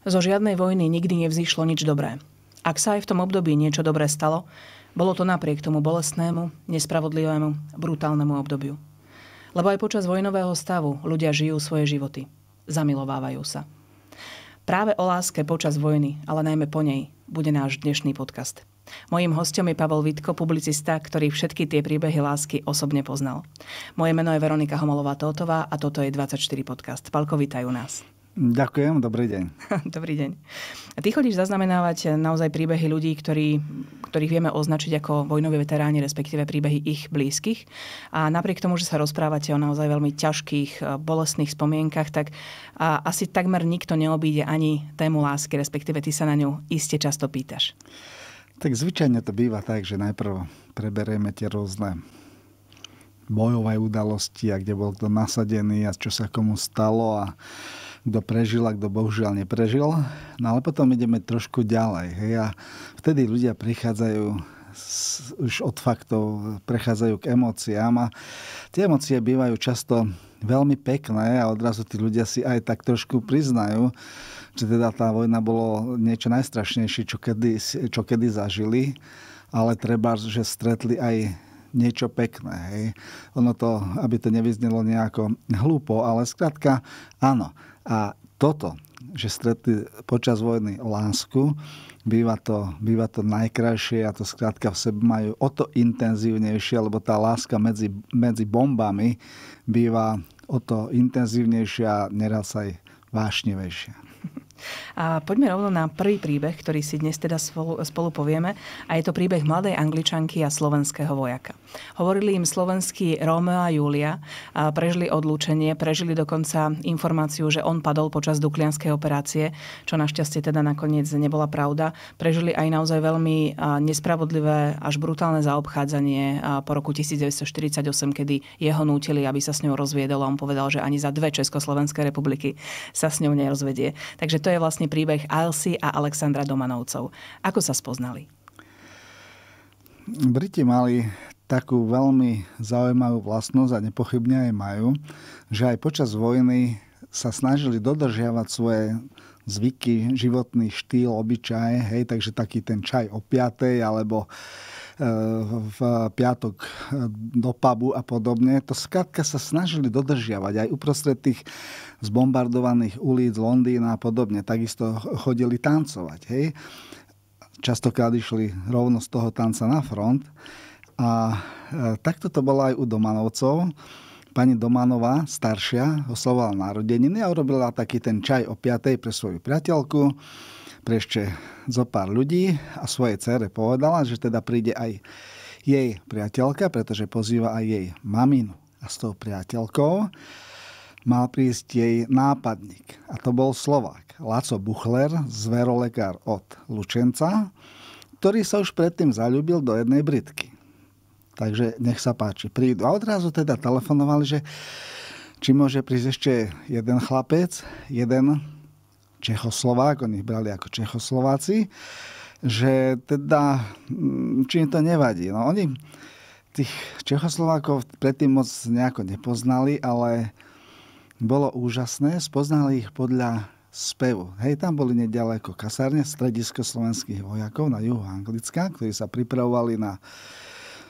Zo žiadnej vojny nikdy nevzýšlo nič dobré. Ak sa aj v tom období niečo dobré stalo, bolo to napriek tomu bolestnému, nespravodlivému, brutálnemu obdobiu. Lebo aj počas vojnového stavu ľudia žijú svoje životy. Zamilovávajú sa. Práve o láske počas vojny, ale najmä po nej, bude náš dnešný podcast. Mojím hostom je Pavel Vitko, publicista, ktorý všetky tie príbehy lásky osobne poznal. Moje meno je Veronika Homolová-Tótová a toto je 24 podcast. Palko, vítajú nás. Ďakujem, dobrý deň. dobrý deň. A ty chodíš zaznamenávať naozaj príbehy ľudí, ktorí, ktorých vieme označiť ako vojnoví veteráni, respektíve príbehy ich blízkych. A napriek tomu, že sa rozprávate o naozaj veľmi ťažkých, eh, bolestných spomienkach, tak a, asi takmer nikto neobíde ani tému lásky, respektíve ty sa na ňu iste často pýtaš. Tak zvyčajne to býva tak, že najprv preberieme tie rôzne bojové udalosti a kde bol kto nasadený a čo sa komu stalo a kto prežil a kto bohužiaľ neprežil. No ale potom ideme trošku ďalej. Hej, a vtedy ľudia prichádzajú s, už od faktov prechádzajú k emóciám a tie emócie bývajú často veľmi pekné a odrazu tí ľudia si aj tak trošku priznajú, že teda tá vojna bolo niečo najstrašnejšie, čo kedy, čo kedy zažili, ale treba, že stretli aj niečo pekné. Hej. Ono to, aby to nevyznelo nejako hlúpo, ale skrátka, áno, a toto, že stretli počas vojny lásku, býva to, býva to najkrajšie a to skrátka v sebe majú o to intenzívnejšie, lebo tá láska medzi, medzi bombami býva o to intenzívnejšia a neraz aj vášnevejšia. A poďme rovno na prvý príbeh, ktorý si dnes teda spolu, spolu povieme. A je to príbeh mladej angličanky a slovenského vojaka. Hovorili im slovenskí Romeo a Julia, a prežili odlúčenie, prežili dokonca informáciu, že on padol počas duklianskej operácie, čo našťastie teda nakoniec nebola pravda. Prežili aj naozaj veľmi nespravodlivé až brutálne zaobchádzanie po roku 1948, kedy jeho nútili, aby sa s ňou rozviedol a on povedal, že ani za dve Československé republiky sa s ňou nerozvedie. Takže to toto je vlastne príbeh Alsi a Alexandra Domanovcov. Ako sa spoznali? Briti mali takú veľmi zaujímavú vlastnosť a nepochybne aj majú, že aj počas vojny sa snažili dodržiavať svoje zvyky, životný štýl, obyčaje, hej, takže taký ten čaj o piatej, alebo v piatok do pubu a podobne. To skrátka sa snažili dodržiavať aj uprostred tých zbombardovaných ulic Londýna a podobne. Takisto chodili tancovať. Hej? Častokrát išli rovno z toho tanca na front. A e, takto to bolo aj u Domanovcov pani Domanová, staršia, oslovala narodeniny a urobila taký ten čaj o 5. pre svoju priateľku pre ešte zo pár ľudí a svojej cére povedala, že teda príde aj jej priateľka, pretože pozýva aj jej maminu a s tou priateľkou mal prísť jej nápadník a to bol Slovák Laco Buchler, zverolekár od Lučenca, ktorý sa už predtým zalúbil do jednej Britky. Takže nech sa páči, prídu. A odrazu teda telefonovali, že či môže prísť ešte jeden chlapec, jeden Čechoslovák, oni ich brali ako Čechoslováci, že teda, mm, či im to nevadí. No oni tých Čechoslovákov predtým moc nejako nepoznali, ale bolo úžasné, spoznali ich podľa spevu. Hej, tam boli nedaleko kasárne, stredisko slovenských vojakov na juhu Anglicka, ktorí sa pripravovali na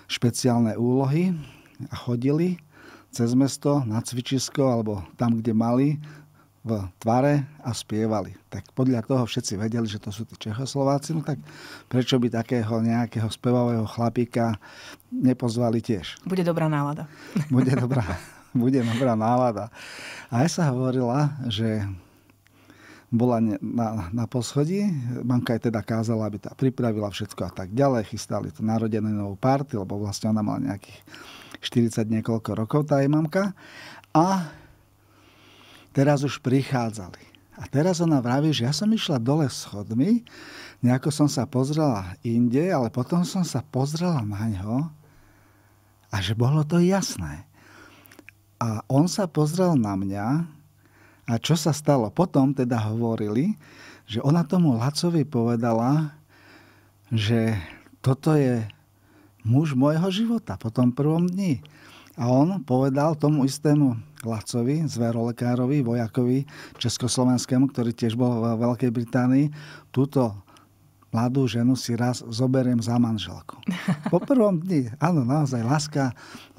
špeciálne úlohy a chodili cez mesto na cvičisko alebo tam, kde mali v tvare a spievali. Tak podľa toho všetci vedeli, že to sú tí Čechoslováci, no tak prečo by takého nejakého spevavého chlapíka nepozvali tiež? Bude dobrá nálada. Bude dobrá, bude dobrá nálada. A aj sa hovorila, že bola na, na poschodí, banka je teda kázala, aby tá pripravila všetko a tak ďalej, chystali to narodené novú party, lebo vlastne ona mala nejakých 40 niekoľko rokov, tá jej mamka. A teraz už prichádzali. A teraz ona vraví, že ja som išla dole schodmi, nejako som sa pozrela inde, ale potom som sa pozrela na ňo a že bolo to jasné. A on sa pozrel na mňa a čo sa stalo? Potom teda hovorili, že ona tomu Lacovi povedala, že toto je muž môjho života po tom prvom dni. A on povedal tomu istému Lacovi, zverolekárovi, vojakovi československému, ktorý tiež bol v Veľkej Británii, túto mladú ženu si raz zoberiem za manželku. Po prvom dni, áno, naozaj, láska,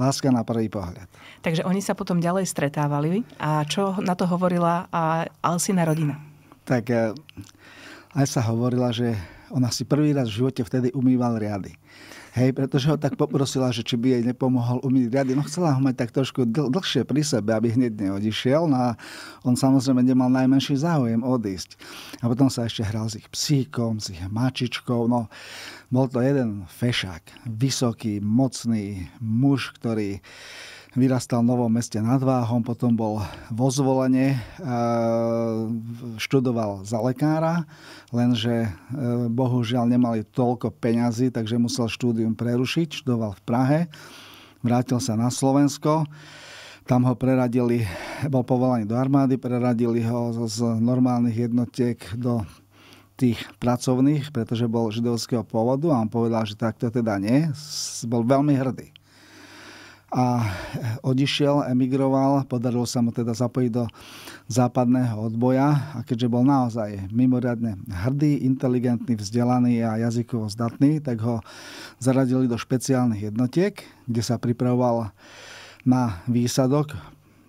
láska na prvý pohľad. Takže oni sa potom ďalej stretávali. A čo na to hovorila a Alsina rodina? Tak e, aj sa hovorila, že ona si prvý raz v živote vtedy umýval riady. Hej, pretože ho tak poprosila, že či by jej nepomohol umyť riady. No chcela ho mať tak trošku dl- dlhšie pri sebe, aby hneď neodišiel. No a on samozrejme nemal najmenší záujem odísť. A potom sa ešte hral s ich psíkom, s ich mačičkou. No, bol to jeden fešák, vysoký, mocný muž, ktorý vyrastal v Novom meste nad Váhom, potom bol vo zvolenie, e, študoval za lekára, lenže e, bohužiaľ nemali toľko peňazí, takže musel štúdium prerušiť, študoval v Prahe, vrátil sa na Slovensko. Tam ho preradili, bol povolaný do armády, preradili ho z normálnych jednotiek do tých pracovných, pretože bol židovského pôvodu a on povedal, že takto teda nie. Bol veľmi hrdý a odišiel, emigroval, podarilo sa mu teda zapojiť do západného odboja a keďže bol naozaj mimoriadne hrdý, inteligentný, vzdelaný a jazykovo zdatný, tak ho zaradili do špeciálnych jednotiek, kde sa pripravoval na výsadok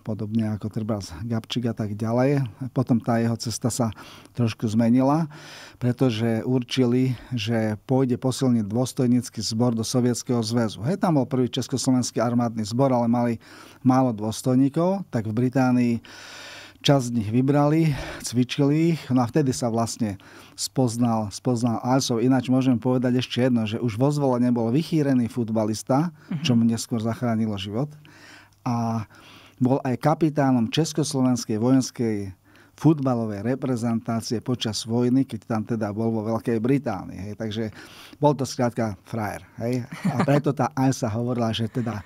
podobne ako treba z Gabčík a tak ďalej. Potom tá jeho cesta sa trošku zmenila, pretože určili, že pôjde posilniť dôstojnícky zbor do Sovietskeho zväzu. Hej, tam bol prvý československý armádny zbor, ale mali málo dôstojníkov, tak v Británii časť z nich vybrali, cvičili ich, no a vtedy sa vlastne spoznal, spoznal Alsov. Ináč môžem povedať ešte jedno, že už vo zvolení nebol vychýrený futbalista, čo mhm. mu neskôr zachránilo život. A bol aj kapitánom Československej vojenskej futbalovej reprezentácie počas vojny, keď tam teda bol vo Veľkej Británii. Hej. Takže bol to skrátka frajer. Hej. A preto tá aj sa hovorila, že teda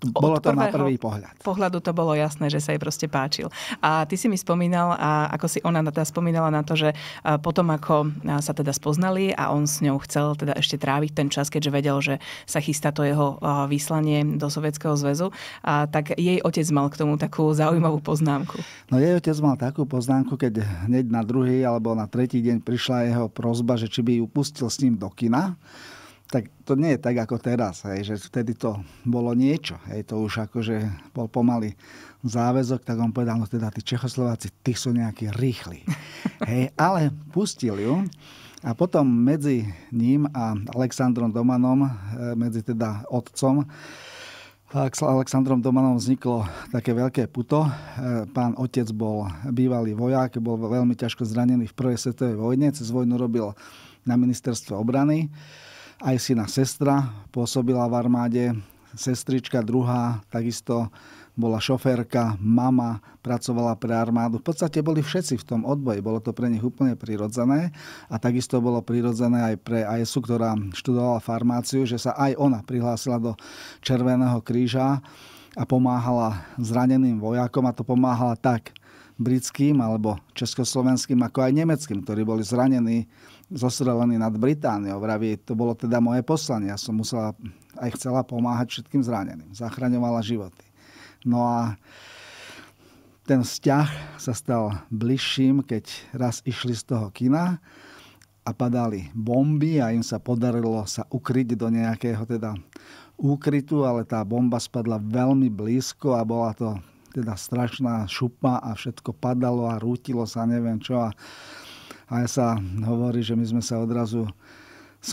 bolo to na prvý pohľad. pohľadu to bolo jasné, že sa jej proste páčil. A ty si mi spomínal, a ako si ona teda spomínala na to, že potom ako sa teda spoznali a on s ňou chcel teda ešte tráviť ten čas, keďže vedel, že sa chystá to jeho vyslanie do Sovietskeho zväzu, a tak jej otec mal k tomu takú zaujímavú poznámku. No jej otec mal takú poznámku, keď hneď na druhý alebo na tretí deň prišla jeho prozba, že či by ju pustil s ním do kina tak to nie je tak ako teraz, hej, že vtedy to bolo niečo. Hej, to už akože bol pomaly záväzok, tak on povedal, no teda tí Čechoslováci, tí sú nejakí rýchli. hej, ale pustil ju a potom medzi ním a Alexandrom Domanom, eh, medzi teda otcom, s Aleksandrom Domanom vzniklo také veľké puto. Eh, pán otec bol bývalý vojak, bol veľmi ťažko zranený v prvej svetovej vojne, cez vojnu robil na ministerstve obrany aj syna sestra, pôsobila v armáde, sestrička druhá, takisto bola šoférka, mama, pracovala pre armádu. V podstate boli všetci v tom odboji, bolo to pre nich úplne prirodzené a takisto bolo prirodzené aj pre ASU, ktorá študovala farmáciu, že sa aj ona prihlásila do Červeného kríža a pomáhala zraneným vojakom a to pomáhala tak britským alebo československým, ako aj nemeckým, ktorí boli zranení zosrelený nad Britániou. Vraví, to bolo teda moje poslanie. Ja som musela aj chcela pomáhať všetkým zraneným. Zachraňovala životy. No a ten vzťah sa stal bližším, keď raz išli z toho kina a padali bomby a im sa podarilo sa ukryť do nejakého teda úkrytu, ale tá bomba spadla veľmi blízko a bola to teda strašná šupa a všetko padalo a rútilo sa neviem čo a a sa hovorí, že my sme sa odrazu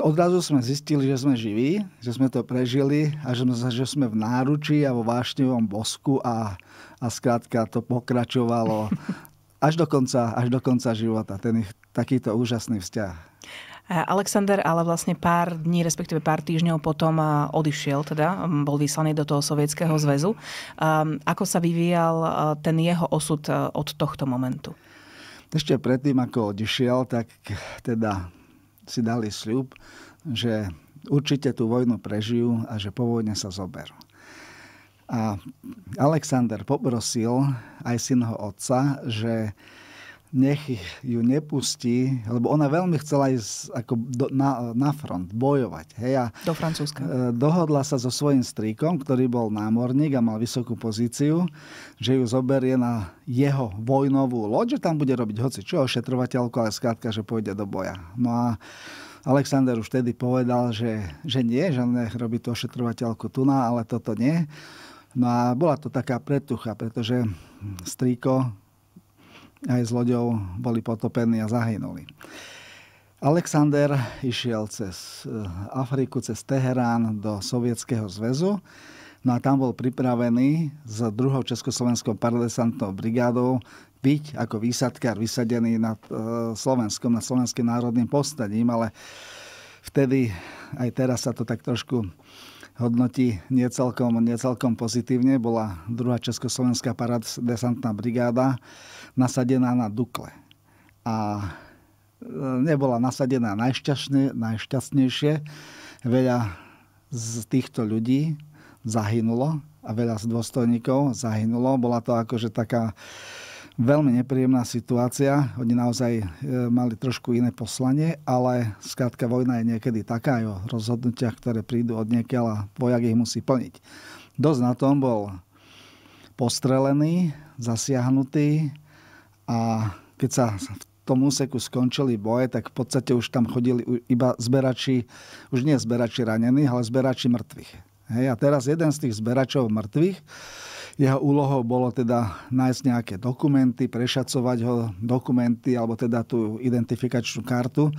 Odrazu sme zistili, že sme živí, že sme to prežili a že sme, že sme v náručí a vo vášnevom bosku a, a skrátka to pokračovalo až do konca, až do konca života. Ten ich, takýto úžasný vzťah. E, Alexander ale vlastne pár dní, respektíve pár týždňov potom e, odišiel, teda bol vyslaný do toho Sovietskeho zväzu. E, ako sa vyvíjal ten jeho osud od tohto momentu? ešte predtým, ako odišiel, tak teda si dali sľub, že určite tú vojnu prežijú a že po vojne sa zoberú. A Alexander poprosil aj synho otca, že nech ju nepustí, lebo ona veľmi chcela ísť ako do, na, na front, bojovať. Hej, a do Francúzska. E, dohodla sa so svojím strýkom, ktorý bol námorník a mal vysokú pozíciu, že ju zoberie na jeho vojnovú loď, že tam bude robiť hoci čo, ošetrovateľko, ale skrátka, že pôjde do boja. No a Alexander už vtedy povedal, že, že nie, že nech robí tú ošetrovateľku tu na, ale toto nie. No a bola to taká pretucha, pretože strýko aj s loďou boli potopení a zahynuli. Alexander išiel cez eh, Afriku, cez Teherán do Sovietskeho zväzu. No a tam bol pripravený s druhou československou paralesantnou brigádou byť ako výsadkár vysadený nad eh, Slovenskom, nad Slovenským národným postaním, ale vtedy aj teraz sa to tak trošku hodnotí necelkom, niecelkom pozitívne. Bola druhá Československá desantná brigáda nasadená na Dukle. A e, nebola nasadená najšťastne, najšťastnejšie. Veľa z týchto ľudí zahynulo a veľa z dôstojníkov zahynulo. Bola to akože taká veľmi nepríjemná situácia. Oni naozaj e, mali trošku iné poslanie, ale skrátka vojna je niekedy taká aj o rozhodnutiach, ktoré prídu od niekiaľ a vojak ich musí plniť. Dosť na tom bol postrelený, zasiahnutý a keď sa v tom úseku skončili boje, tak v podstate už tam chodili iba zberači, už nie zberači ranených, ale zberači mŕtvych. Hej, a teraz jeden z tých zberačov mŕtvych jeho úlohou bolo teda nájsť nejaké dokumenty, prešacovať ho dokumenty alebo teda tú identifikačnú kartu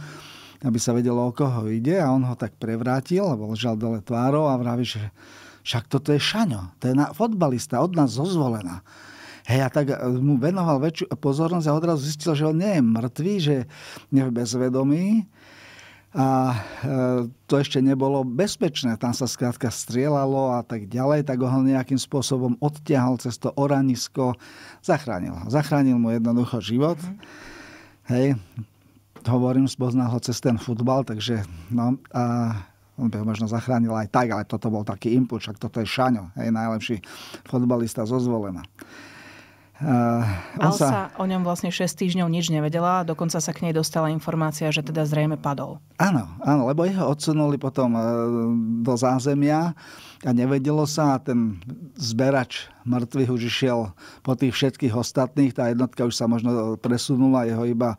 aby sa vedelo, o koho ide a on ho tak prevrátil, lebo ležal dole tvárou a vraví, že však toto je Šaňo, to je na, fotbalista, od nás zozvolená. Hej, a tak e, mu venoval väčšiu pozornosť a odrazu zistil, že on nie je mŕtvý, že je bezvedomý, a e, to ešte nebolo bezpečné. Tam sa skrátka strieľalo a tak ďalej, tak ho nejakým spôsobom odtiahol cez to oranisko, zachránil ho. Zachránil mu jednoducho život. Mm-hmm. Hej, hovorím, spoznal ho cez ten futbal, takže no a on by ho možno zachránil aj tak, ale toto bol taký impuls, ak toto je Šaňo, hej, najlepší fotbalista zo zvolena. Uh, on Alsa sa... o ňom vlastne 6 týždňov nič nevedela a dokonca sa k nej dostala informácia, že teda zrejme padol. Áno, áno, lebo jeho odsunuli potom e, do zázemia a nevedelo sa a ten zberač mŕtvych už išiel po tých všetkých ostatných. Tá jednotka už sa možno presunula, jeho iba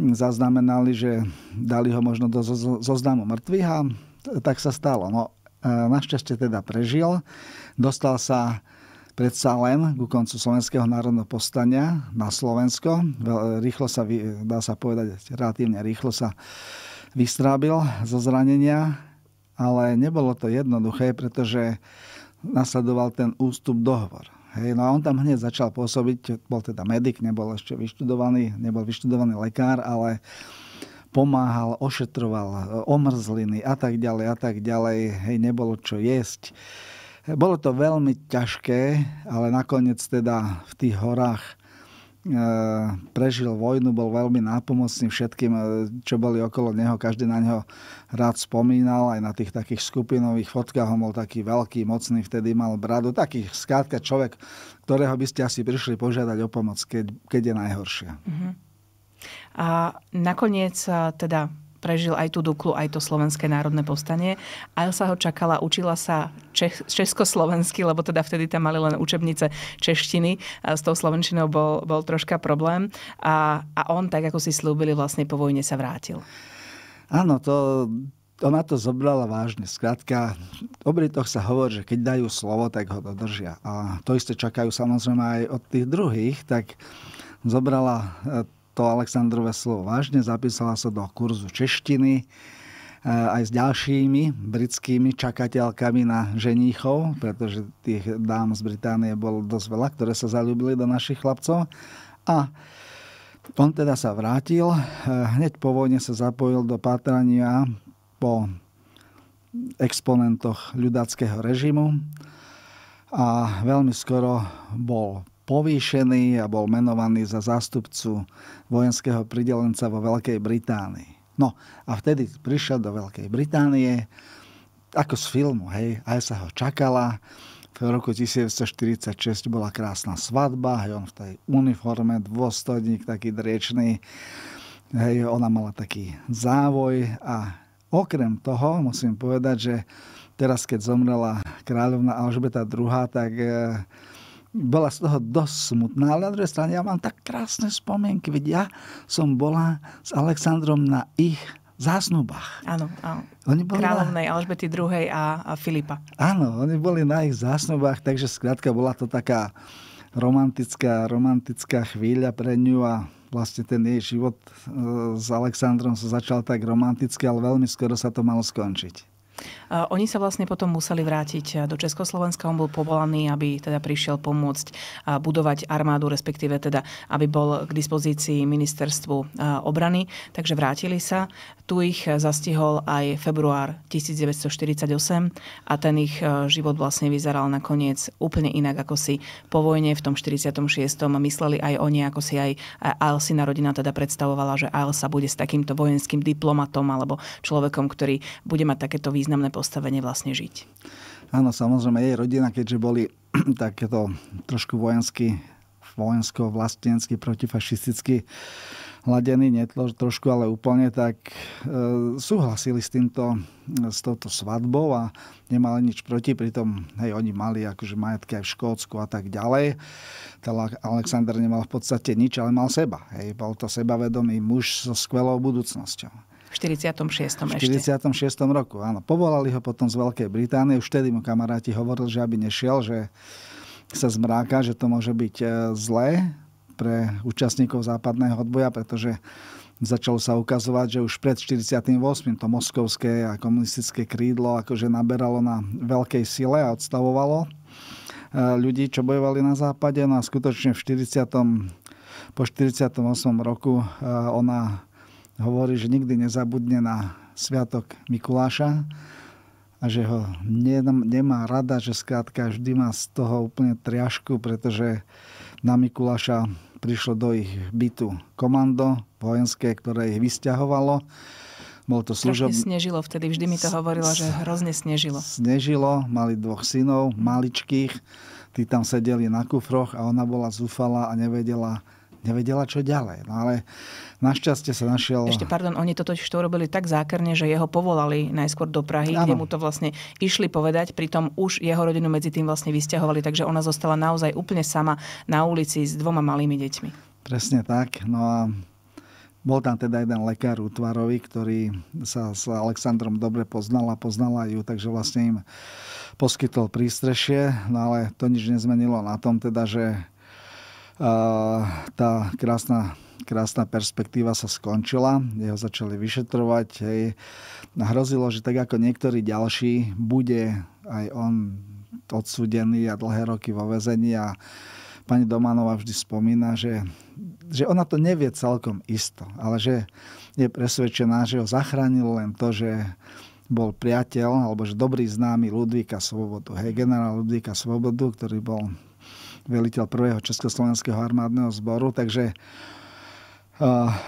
zaznamenali, že dali ho možno do zoznamu mŕtvych a tak sa stalo. No, e, našťastie teda prežil. Dostal sa predsa len ku koncu Slovenského národného povstania na Slovensko. Rýchlo sa, dá sa povedať, relatívne rýchlo sa vystrábil zo zranenia, ale nebolo to jednoduché, pretože nasledoval ten ústup dohovor. Hej, no a on tam hneď začal pôsobiť, bol teda medic, nebol ešte vyštudovaný, nebol vyštudovaný lekár, ale pomáhal, ošetroval e, omrzliny a tak ďalej a tak ďalej. Hej, nebolo čo jesť. Bolo to veľmi ťažké, ale nakoniec teda v tých horách e, prežil vojnu, bol veľmi nápomocný všetkým, e, čo boli okolo neho. Každý na neho rád spomínal, aj na tých takých skupinových fotkách. On bol taký veľký, mocný, vtedy mal bradu. Taký skrátka človek, ktorého by ste asi prišli požiadať o pomoc, keď, keď je najhoršia. Uh-huh. A nakoniec e, teda prežil aj tú Duklu, aj to Slovenské národné povstanie. A sa ho čakala, učila sa čech, československy, lebo teda vtedy tam mali len učebnice češtiny. A s tou slovenčinou bol, bol troška problém. A, a on, tak ako si slúbili, vlastne po vojne sa vrátil. Áno, to, ona to zobrala vážne. Skrátka, o Britoch sa hovorí, že keď dajú slovo, tak ho dodržia. A to isté čakajú samozrejme aj od tých druhých, tak zobrala e, to Aleksandrové slovo vážne, zapísala sa do kurzu češtiny e, aj s ďalšími britskými čakateľkami na ženíchov, pretože tých dám z Británie bolo dosť veľa, ktoré sa zalúbili do našich chlapcov. A on teda sa vrátil, e, hneď po vojne sa zapojil do pátrania po exponentoch ľudackého režimu a veľmi skoro bol povýšený a bol menovaný za zástupcu vojenského pridelenca vo Veľkej Británii. No a vtedy prišiel do Veľkej Británie, ako z filmu, hej, aj sa ho čakala. V roku 1946 bola krásna svadba, hej, on v tej uniforme, dôstojník, taký driečný. Hej, ona mala taký závoj a okrem toho musím povedať, že teraz, keď zomrela kráľovna Alžbeta II, tak e, bola z toho dosť smutná, ale na druhej strane ja mám tak krásne spomienky, veď ja som bola s Alexandrom na ich zásnubách. Áno, áno. Oni boli Kráľovnej na... Alžbety II. A, a Filipa. Áno, oni boli na ich zásnubách, takže skrátka bola to taká romantická, romantická chvíľa pre ňu a vlastne ten jej život e, s Alexandrom sa začal tak romanticky, ale veľmi skoro sa to malo skončiť. Oni sa vlastne potom museli vrátiť do Československa. On bol povolaný, aby teda prišiel pomôcť budovať armádu, respektíve teda, aby bol k dispozícii ministerstvu obrany. Takže vrátili sa. Tu ich e, zastihol aj február 1948 a ten ich e, život vlastne vyzeral nakoniec úplne inak, ako si po vojne v tom 46. mysleli aj oni, ako si aj Alsina rodina teda predstavovala, že Alsa bude s takýmto vojenským diplomatom alebo človekom, ktorý bude mať takéto výzvy významné postavenie vlastne žiť. Áno, samozrejme, jej rodina, keďže boli takéto trošku vojensky, vojensko-vlastensky, protifašisticky hladení, nie trošku, ale úplne, tak e, súhlasili s týmto, e, s touto svadbou a nemali nič proti, pritom hej, oni mali akože majetky aj v Škótsku a tak ďalej. Alexander nemal v podstate nič, ale mal seba. Hej, bol to sebavedomý muž so skvelou budúcnosťou. 46. 46. ešte. roku, áno. Povolali ho potom z Veľkej Británie, už vtedy mu kamaráti hovorili, že aby nešiel, že sa zmráka, že to môže byť e, zlé pre účastníkov západného odboja, pretože začalo sa ukazovať, že už pred 48. to moskovské a komunistické krídlo akože naberalo na veľkej sile a odstavovalo e, ľudí, čo bojovali na západe. No a skutočne v 40. po 48. roku e, ona hovorí, že nikdy nezabudne na sviatok Mikuláša a že ho nemá rada, že skrátka vždy má z toho úplne triašku, pretože na Mikuláša prišlo do ich bytu komando vojenské, ktoré ich vysťahovalo. Bol to služob... snežilo vtedy, vždy mi to hovorila, že hrozne snežilo. Snežilo, mali dvoch synov, maličkých, tí tam sedeli na kufroch a ona bola zúfala a nevedela, nevedela, čo ďalej. No ale našťastie sa našiel... Ešte, pardon, oni toto to urobili tak zákerne, že jeho povolali najskôr do Prahy, ano. kde mu to vlastne išli povedať, pritom už jeho rodinu medzi tým vlastne vysťahovali, takže ona zostala naozaj úplne sama na ulici s dvoma malými deťmi. Presne tak. No a bol tam teda jeden lekár útvarový, ktorý sa s Alexandrom dobre poznal a poznala ju, takže vlastne im poskytol prístrešie, no ale to nič nezmenilo na tom teda, že tá krásna krásna perspektíva sa skončila, jeho začali vyšetrovať, hej. hrozilo, že tak ako niektorí ďalší, bude aj on odsudený a dlhé roky vo vezení a pani Domanová vždy spomína, že, že ona to nevie celkom isto, ale že je presvedčená, že ho zachránil len to, že bol priateľ, alebo že dobrý známy Ludvíka Svobodu, hej, generál Ludvíka Svobodu, ktorý bol veliteľ prvého Československého armádneho zboru, takže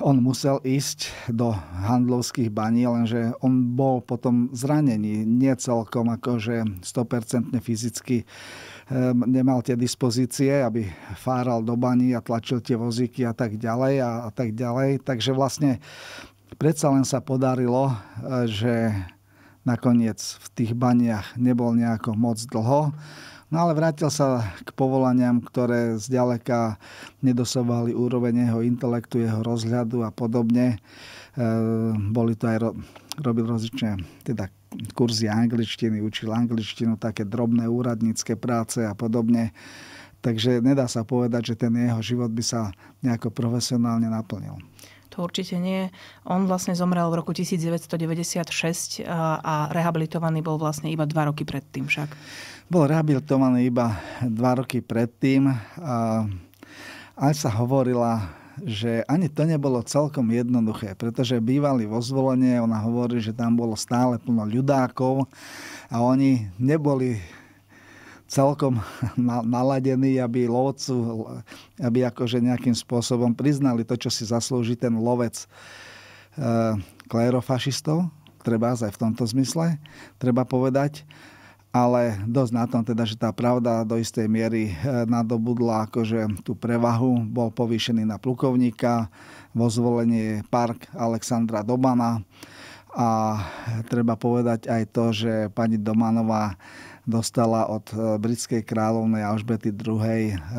on musel ísť do handlovských baní, lenže on bol potom zranený, nie celkom akože 100% fyzicky e, nemal tie dispozície, aby fáral do baní a tlačil tie vozíky a tak ďalej a, a tak ďalej. Takže vlastne predsa len sa podarilo, e, že nakoniec v tých baniach nebol nejako moc dlho No ale vrátil sa k povolaniam, ktoré zďaleka nedosahovali úroveň jeho intelektu, jeho rozhľadu a podobne. E, boli to aj, ro, robil rozličné teda kurzy angličtiny, učil angličtinu, také drobné úradnícke práce a podobne. Takže nedá sa povedať, že ten jeho život by sa nejako profesionálne naplnil. To určite nie. On vlastne zomrel v roku 1996 a, a rehabilitovaný bol vlastne iba dva roky predtým však. Bol rehabilitovaný iba dva roky predtým. A aj sa hovorila, že ani to nebolo celkom jednoduché, pretože bývali vo zvolenie, ona hovorí, že tam bolo stále plno ľudákov a oni neboli celkom naladení, aby lovcu, aby akože nejakým spôsobom priznali to, čo si zaslúži ten lovec e, klérofašistov, treba aj v tomto zmysle, treba povedať. Ale dosť na tom teda, že tá pravda do istej miery e, nadobudla akože tú prevahu, bol povýšený na plukovníka, vo zvolenie park Alexandra Dobana a treba povedať aj to, že pani Domanová dostala od e, britskej kráľovnej Alžbety II.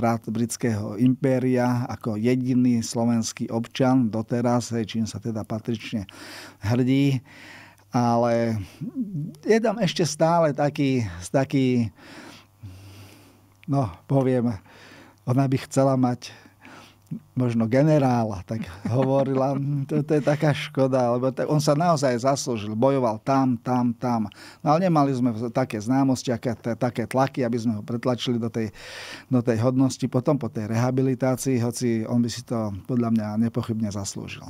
rad britského impéria ako jediný slovenský občan doteraz, čím sa teda patrične hrdí. Ale je tam ešte stále taký, taký no poviem, ona by chcela mať možno generála, tak hovorila, hm, to, to je taká škoda, lebo to, on sa naozaj zaslúžil, bojoval tam, tam, tam. No ale nemali sme také známosti, aké, t- také tlaky, aby sme ho pretlačili do tej, do tej hodnosti potom po tej rehabilitácii, hoci on by si to podľa mňa nepochybne zaslúžil.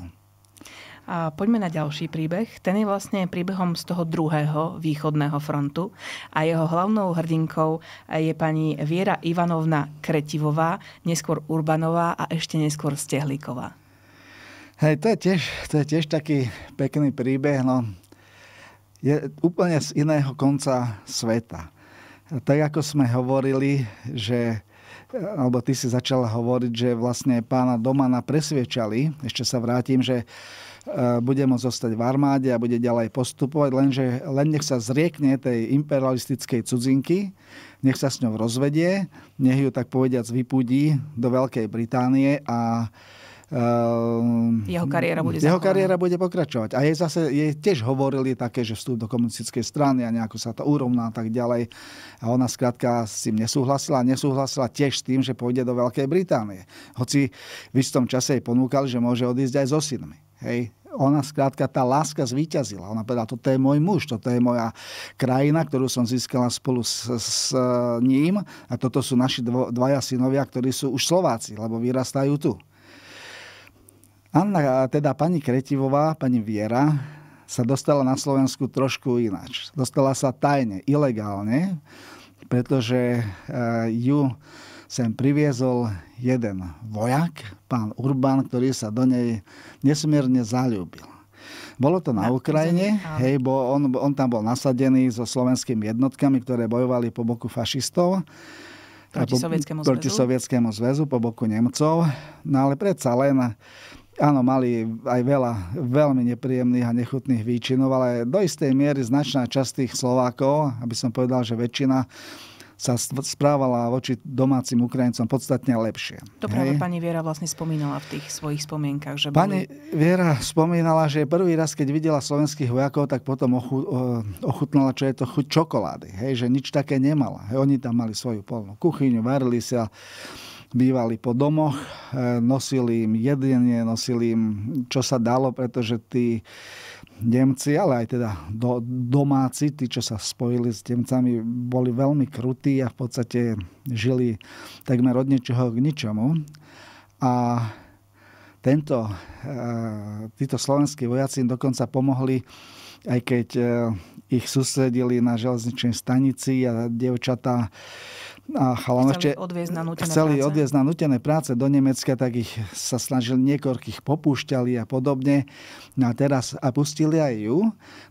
A poďme na ďalší príbeh. Ten je vlastne príbehom z toho druhého východného frontu a jeho hlavnou hrdinkou je pani Viera Ivanovna Kretivová, neskôr Urbanová a ešte neskôr Stehlíková. Hej, to je tiež, to je tiež taký pekný príbeh, no je úplne z iného konca sveta. Tak ako sme hovorili, že alebo ty si začala hovoriť, že vlastne pána doma presviečali, ešte sa vrátim, že Eh, bude môcť zostať v armáde a bude ďalej postupovať, lenže len nech sa zriekne tej imperialistickej cudzinky, nech sa s ňou rozvedie, nech ju tak povediac vypudí do Veľkej Británie a Uh, jeho kariéra bude jeho kariéra bude pokračovať. A jej zase jej tiež hovorili také, že vstup do komunistickej strany a nejako sa to urovná a tak ďalej. A ona skrátka s tým nesúhlasila. Nesúhlasila tiež s tým, že pôjde do Veľkej Británie. Hoci v istom čase jej ponúkali, že môže odísť aj so synmi. Hej. Ona skrátka, tá láska zvíťazila. Ona povedala, toto je môj muž, toto je moja krajina, ktorú som získala spolu s, s e, ním a toto sú naši dvo, dvaja synovia, ktorí sú už Slováci, lebo vyrastajú tu. Anna, teda pani Kretivová, pani Viera, sa dostala na Slovensku trošku ináč. Dostala sa tajne, ilegálne, pretože e, ju sem priviezol jeden vojak, pán Urban, ktorý sa do nej nesmierne zalúbil. Bolo to na Ukrajine, hej, bo on, on tam bol nasadený so slovenskými jednotkami, ktoré bojovali po boku fašistov. Proti Sovietskému zväzu. Proti Sovietskému zväzu, po boku Nemcov. No ale predsa len Áno, mali aj veľa veľmi nepríjemných a nechutných výčinov, ale do istej miery značná časť tých Slovákov, aby som povedal, že väčšina sa správala voči domácim Ukrajincom podstatne lepšie. To práve Hej. pani Viera vlastne spomínala v tých svojich spomienkach. Že pani boli... Viera spomínala, že prvý raz, keď videla slovenských vojakov, tak potom ochu, ochutnala, čo je to chuť čokolády. Hej, že nič také nemala. Hej, oni tam mali svoju polnú kuchyňu, varili sa bývali po domoch, e, nosili im jedenie, nosili im čo sa dalo, pretože tí Nemci, ale aj teda do, domáci, tí, čo sa spojili s Nemcami, boli veľmi krutí a v podstate žili takmer od niečoho k ničomu. A tento, e, títo slovenskí vojaci im dokonca pomohli, aj keď e, ich susedili na železničnej stanici a dievčatá a chalanov, ešte odviezť na chceli práce. odviezť na nutené práce do Nemecka, tak ich sa snažili niekoľkých popúšťali a podobne. No a teraz a pustili aj ju.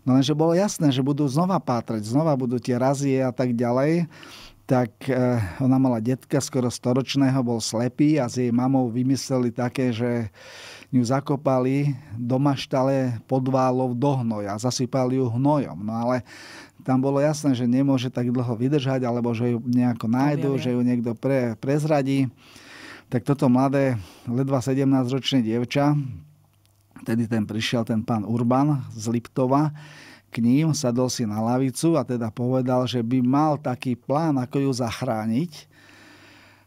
No lenže bolo jasné, že budú znova pátrať, znova budú tie razie a tak ďalej tak eh, ona mala detka skoro storočného, bol slepý a s jej mamou vymysleli také, že ju zakopali do maštale pod válov do hnoja, zasypali ju hnojom. No ale tam bolo jasné, že nemôže tak dlho vydržať, alebo že ju nejako nájdu, že ju niekto pre, prezradí. Tak toto mladé, ledva 17-ročné dievča, tedy ten prišiel ten pán Urban z Liptova, k ním, sadol si na lavicu a teda povedal, že by mal taký plán, ako ju zachrániť,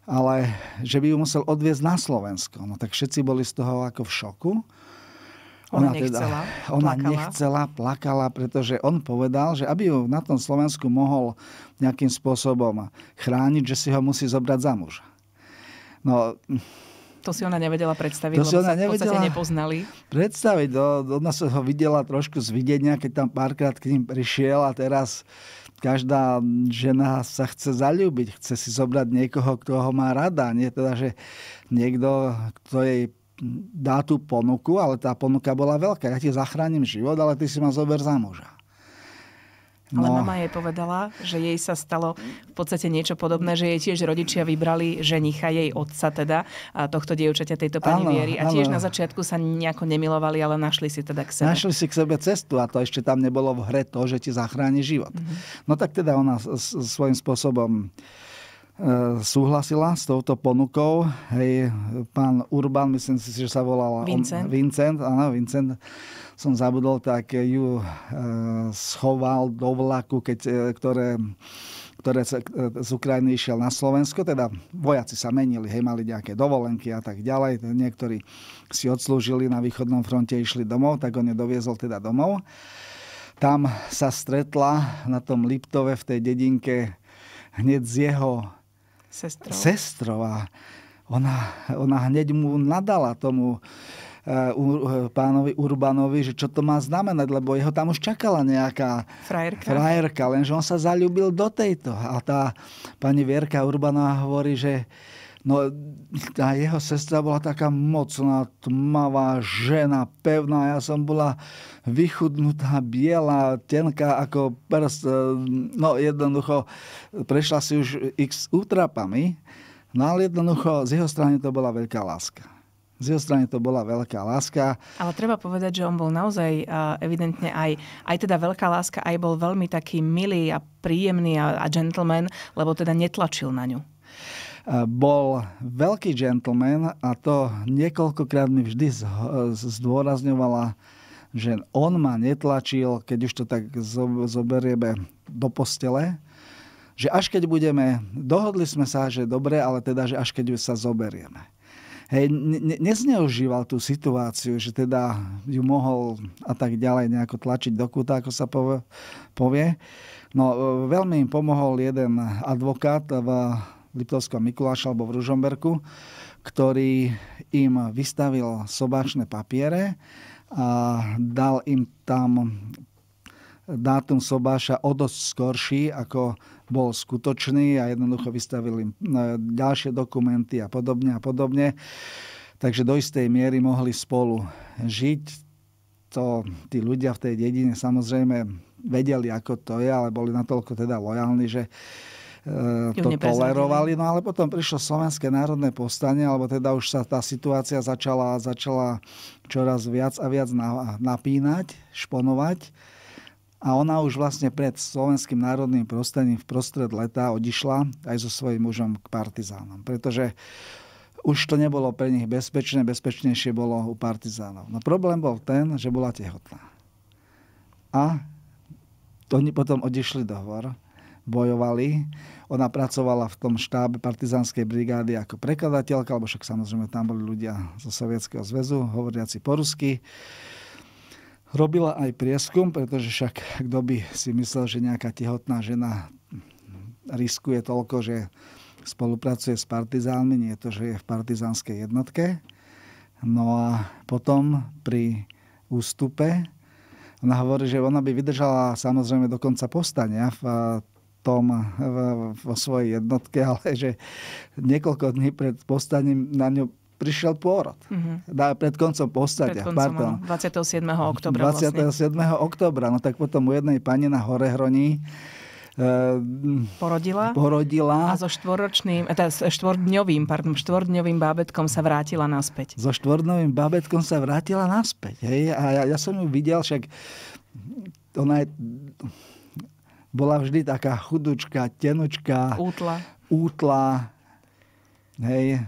ale že by ju musel odviezť na Slovensko. No tak všetci boli z toho ako v šoku. Ona, ona teda- nechcela, teda, ona plakala. nechcela, plakala, pretože on povedal, že aby ju na tom Slovensku mohol nejakým spôsobom chrániť, že si ho musí zobrať za muža. No, to si ona nevedela predstaviť, to lebo si ona nevedela v nepoznali. Predstaviť, no, ona sa ho videla trošku z videnia, keď tam párkrát k ním prišiel a teraz každá žena sa chce zalúbiť, chce si zobrať niekoho, kto ho má rada. Nie teda, že niekto, kto jej dá tú ponuku, ale tá ponuka bola veľká. Ja ti zachránim život, ale ty si ma zober za muža. No. Ale mama jej povedala, že jej sa stalo v podstate niečo podobné, že jej tiež rodičia vybrali ženicha, jej otca teda, a tohto dievčatia tejto pani ano, Viery. A tiež ano. na začiatku sa nejako nemilovali, ale našli si teda k sebe. Našli si k sebe cestu a to ešte tam nebolo v hre to, že ti zachráni život. Mm-hmm. No tak teda ona svojím spôsobom uh, E, súhlasila s touto ponukou. Hej, pán Urban, myslím si, že sa volal Vincent. On, Vincent, áno, Vincent som zabudol, tak ju e, schoval do vlaku, keď, e, ktoré ktoré z Ukrajiny išiel na Slovensko, teda vojaci sa menili, hej, mali nejaké dovolenky a tak ďalej, niektorí si odslúžili na východnom fronte, išli domov, tak on ju doviezol teda domov. Tam sa stretla na tom Liptove v tej dedinke hneď s jeho sestrou. sestrou a ona, ona hneď mu nadala tomu e, e, pánovi Urbanovi, že čo to má znamenať, lebo jeho tam už čakala nejaká frajerka. frajerka, lenže on sa zalúbil do tejto. A tá pani Vierka Urbaná hovorí, že No tá jeho sestra bola taká mocná, tmavá žena, pevná. Ja som bola vychudnutá, biela, tenká ako prst. No jednoducho, prešla si už x útrapami. No ale jednoducho, z jeho strany to bola veľká láska. Z jeho strany to bola veľká láska. Ale treba povedať, že on bol naozaj evidentne aj, aj teda veľká láska, aj bol veľmi taký milý a príjemný a, a gentleman, lebo teda netlačil na ňu bol veľký gentleman a to niekoľkokrát mi vždy zdôrazňovala, že on ma netlačil, keď už to tak zoberieme do postele, že až keď budeme, dohodli sme sa, že dobre, ale teda, že až keď sa zoberieme. Hej, nezneužíval tú situáciu, že teda ju mohol a tak ďalej nejako tlačiť do kúta, ako sa povie. No, e, veľmi im pomohol jeden advokát v Liptovského Mikuláša alebo v Ružomberku, ktorý im vystavil sobáčne papiere a dal im tam dátum sobáša o dosť skorší, ako bol skutočný a jednoducho vystavili im e, ďalšie dokumenty a podobne a podobne. Takže do istej miery mohli spolu žiť. To tí ľudia v tej dedine samozrejme vedeli, ako to je, ale boli natoľko teda lojálni, že E, to tolerovali. No ale potom prišlo Slovenské národné povstanie, alebo teda už sa tá situácia začala, začala čoraz viac a viac napínať, šponovať. A ona už vlastne pred slovenským národným prostaním v prostred leta odišla aj so svojím mužom k partizánom. Pretože už to nebolo pre nich bezpečné, bezpečnejšie bolo u partizánov. No problém bol ten, že bola tehotná. A oni potom odišli do hor bojovali. Ona pracovala v tom štábe partizánskej brigády ako prekladateľka, lebo však samozrejme tam boli ľudia zo Sovietskeho zväzu, hovoriaci po rusky. Robila aj prieskum, pretože však kto by si myslel, že nejaká tehotná žena riskuje toľko, že spolupracuje s partizánmi, nie to, že je v partizánskej jednotke. No a potom pri ústupe ona hovorí, že ona by vydržala samozrejme do konca povstania v tom eh, vo svojej jednotke, ale že niekoľko dní pred postaním na ňu prišiel pôrod. Mm-hmm. pred koncom postania. pred koncom, pardon. 27. oktobra 27. Vlastne. oktobra, no tak potom u jednej pani na Horehroní eh, porodila, porodila a so štvorročným, eh, teda s štvordňovým, pardon, štvordňovým bábetkom sa vrátila naspäť. So štvordňovým bábetkom sa vrátila naspäť. Hej? A ja, ja som ju videl, však ona je bola vždy taká chudučka, tenučka. Útla. Útla. Hej.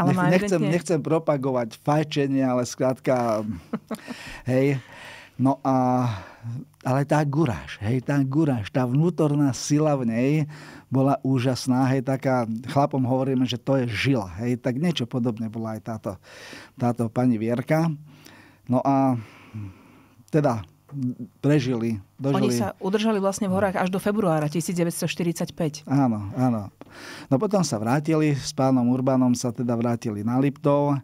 Ale Nech, nechcem, nechcem propagovať fajčenie, ale skrátka, hej. No a, ale tá guráž, hej, tá guráž, tá vnútorná sila v nej bola úžasná, hej, taká, chlapom hovoríme, že to je žila, hej, tak niečo podobne bola aj táto, táto pani Vierka. No a teda prežili. Dožili. Oni sa udržali vlastne v horách až do februára 1945. Áno, áno. No potom sa vrátili, s pánom Urbanom sa teda vrátili na Liptov,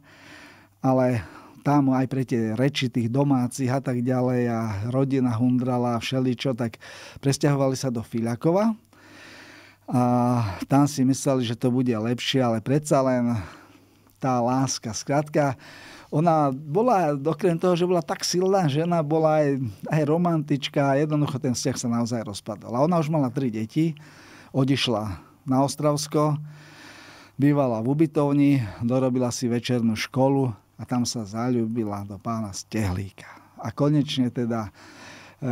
ale tam aj pre tie reči tých domácich a tak ďalej a rodina Hundrala a všeličo, tak presťahovali sa do Filakova a tam si mysleli, že to bude lepšie, ale predsa len tá láska. Skrátka, ona bola, okrem toho, že bola tak silná žena, bola aj, aj romantička jednoducho ten vzťah sa naozaj rozpadol. A ona už mala tri deti, odišla na Ostravsko, bývala v ubytovni, dorobila si večernú školu a tam sa zalúbila do pána Stehlíka. A konečne teda eh,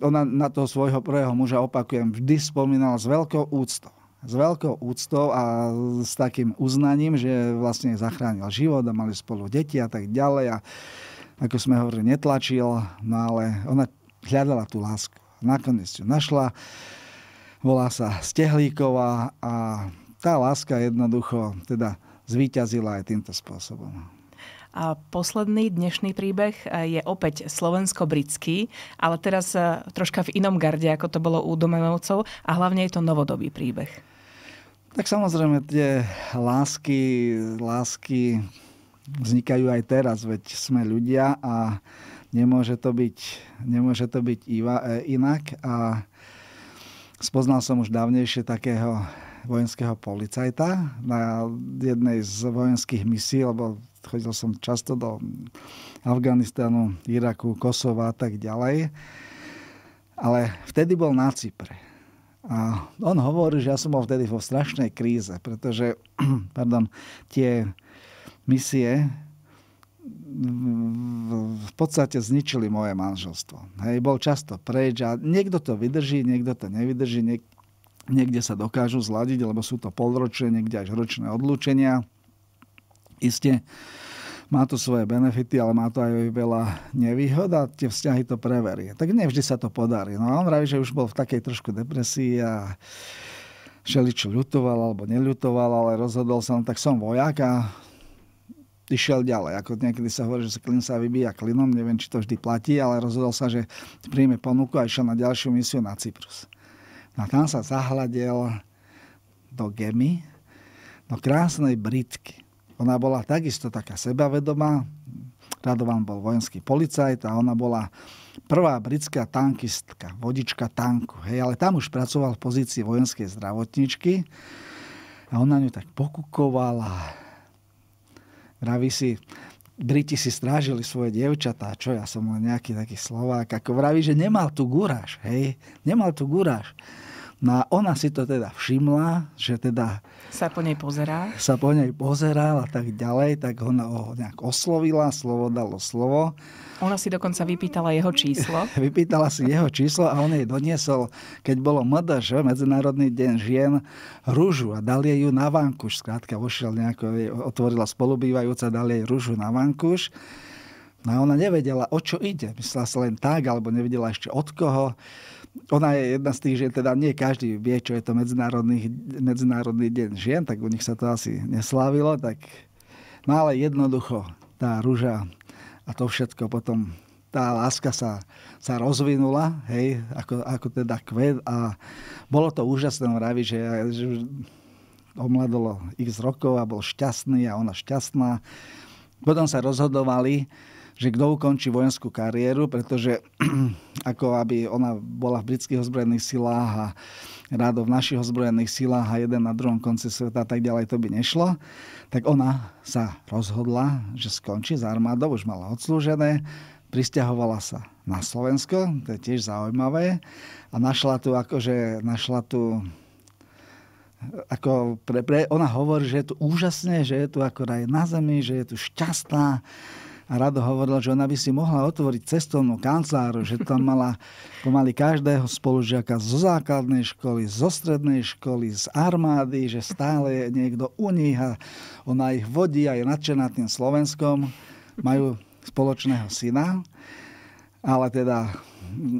ona na toho svojho prvého muža, opakujem, vždy spomínala s veľkou úctou s veľkou úctou a s takým uznaním, že vlastne zachránil život a mali spolu deti a tak ďalej. A ako sme hovorili, netlačil, no ale ona hľadala tú lásku. Nakoniec ju našla. Volá sa Stehlíková a tá láska jednoducho teda zvíťazila aj týmto spôsobom. A posledný dnešný príbeh je opäť slovensko-britský, ale teraz eh, troška v inom garde, ako to bolo u Domenovcov a hlavne je to novodobý príbeh. Tak samozrejme tie lásky, lásky vznikajú aj teraz, veď sme ľudia a nemôže to byť, nemôže to byť iva, e, inak. A spoznal som už dávnejšie takého vojenského policajta na jednej z vojenských misí, lebo chodil som často do Afganistanu, Iraku, Kosova a tak ďalej. Ale vtedy bol na Cypre a on hovorí, že ja som bol vtedy vo strašnej kríze, pretože pardon, tie misie v podstate zničili moje manželstvo. Hej, bol často preč a niekto to vydrží, niekto to nevydrží, niek- niekde sa dokážu zladiť, lebo sú to polročné, niekde až ročné odlúčenia. Isté, má to svoje benefity, ale má to aj veľa nevýhod a tie vzťahy to preverie. Tak nevždy sa to podarí. No a on vraví, že už bol v takej trošku depresii a čo ľutoval alebo neľutoval, ale rozhodol sa, no tak som vojak a išiel ďalej. Ako niekedy sa hovorí, že sa klin sa vybíja klinom, neviem, či to vždy platí, ale rozhodol sa, že príjme ponuku a išiel na ďalšiu misiu na Cyprus. No a tam sa zahľadil do Gemy, do krásnej Britky. Ona bola takisto taká sebavedomá. Radovan bol vojenský policajt a ona bola prvá britská tankistka, vodička tanku. Hej, ale tam už pracoval v pozícii vojenskej zdravotničky a ona ňu tak pokukovala. Vraví si, Briti si strážili svoje dievčatá, čo ja som len nejaký taký Slovák, ako vraví, že nemal tu guráš, hej, nemal tu guráš. No a ona si to teda všimla, že teda... Sa po nej pozerá. Sa po nej pozeral a tak ďalej, tak ona ho nejak oslovila, slovo dalo slovo. Ona si dokonca vypýtala jeho číslo. vypýtala si jeho číslo a on jej doniesol, keď bolo MDŽ, Medzinárodný deň žien, rúžu a dal jej ju na vankuš. Skrátka vošiel nejako, otvorila spolubývajúca, dal jej rúžu na vankuš. No a ona nevedela, o čo ide. Myslela sa len tak, alebo nevedela ešte od koho ona je jedna z tých žien, teda nie každý vie, čo je to Medzinárodný, Medzinárodný deň žien, tak u nich sa to asi neslávilo, tak no ale jednoducho tá rúža a to všetko potom tá láska sa, sa rozvinula, hej, ako, ako teda kvet a bolo to úžasné, mraví, že, že omladolo x rokov a bol šťastný a ona šťastná. Potom sa rozhodovali, že kto ukončí vojenskú kariéru, pretože ako aby ona bola v britských ozbrojených silách a rádo v našich ozbrojených silách a jeden na druhom konci sveta a tak ďalej to by nešlo, tak ona sa rozhodla, že skončí s armádou, už mala odslúžené, pristahovala sa na Slovensko, to je tiež zaujímavé, a našla tu akože, našla tu ako pre, pre, ona hovorí, že je tu úžasne, že je tu ako raj na zemi, že je tu šťastná, a rado hovorila, že ona by si mohla otvoriť cestovnú kanceláru, že tam mala pomaly každého spolužiaka zo základnej školy, zo strednej školy, z armády, že stále je niekto u nich a ona ich vodí a je nadšená tým Slovenskom. Majú spoločného syna, ale teda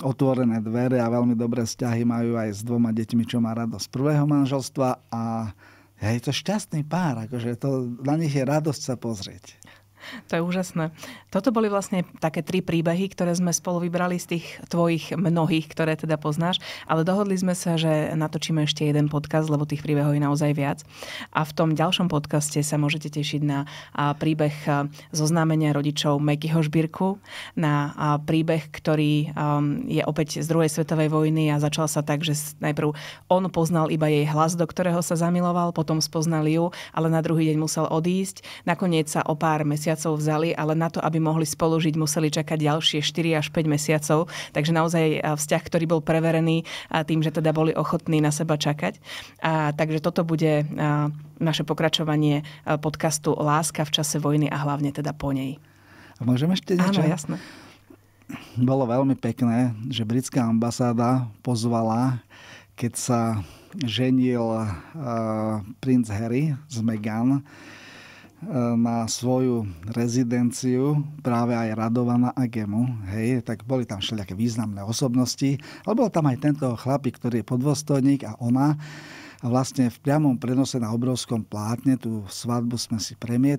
otvorené dvere a veľmi dobré vzťahy majú aj s dvoma deťmi, čo má radosť prvého manželstva a je to šťastný pár, akože to, na nich je radosť sa pozrieť. To je úžasné. Toto boli vlastne také tri príbehy, ktoré sme spolu vybrali z tých tvojich mnohých, ktoré teda poznáš, ale dohodli sme sa, že natočíme ešte jeden podcast, lebo tých príbehov je naozaj viac. A v tom ďalšom podcaste sa môžete tešiť na príbeh zoznámenia rodičov Mekyho Žbírku, na príbeh, ktorý um, je opäť z druhej svetovej vojny a začal sa tak, že najprv on poznal iba jej hlas, do ktorého sa zamiloval, potom spoznal ju, ale na druhý deň musel odísť. Nakoniec sa o pár mesiacov mesiacov vzali, ale na to, aby mohli spolužiť, museli čakať ďalšie 4 až 5 mesiacov. Takže naozaj e, vzťah, ktorý bol preverený tým, že teda boli ochotní na seba čakať. A, takže toto bude e, naše pokračovanie e, podcastu Láska v čase vojny a hlavne teda po nej. A môžeme ešte niečo? Áno, jasné bolo veľmi pekné, že britská ambasáda pozvala, keď sa ženil uh, princ Harry z Meghan, E, má svoju rezidenciu práve aj Radovana a Gemu, hej, tak boli tam všelijaké významné osobnosti, ale bol tam aj tento chlapík, ktorý je podvostojník a ona a vlastne v priamom prenose na obrovskom plátne tú svadbu sme si e,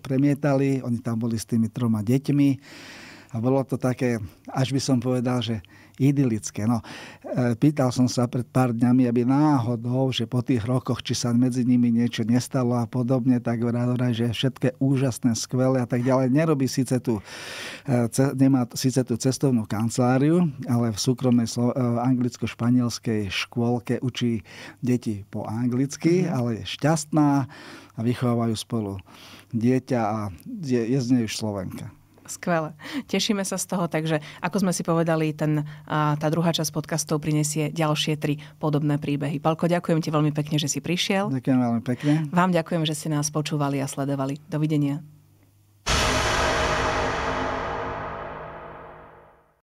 premietali, oni tam boli s tými troma deťmi a bolo to také, až by som povedal, že idylické. No, e, pýtal som sa pred pár dňami, aby náhodou, že po tých rokoch, či sa medzi nimi niečo nestalo a podobne, tak vraj, že všetké úžasné, skvelé a tak ďalej. Nerobí síce tú, e, nemá síce tú cestovnú kanceláriu, ale v súkromnej e, anglicko-španielskej škôlke učí deti po anglicky, mm-hmm. ale je šťastná a vychovávajú spolu dieťa a je, je z nej už Slovenka. Skvelé. Tešíme sa z toho, takže ako sme si povedali, ten, tá druhá časť podcastov prinesie ďalšie tri podobné príbehy. Palko, ďakujem ti veľmi pekne, že si prišiel. Ďakujem veľmi pekne. Vám ďakujem, že ste nás počúvali a sledovali. Dovidenia.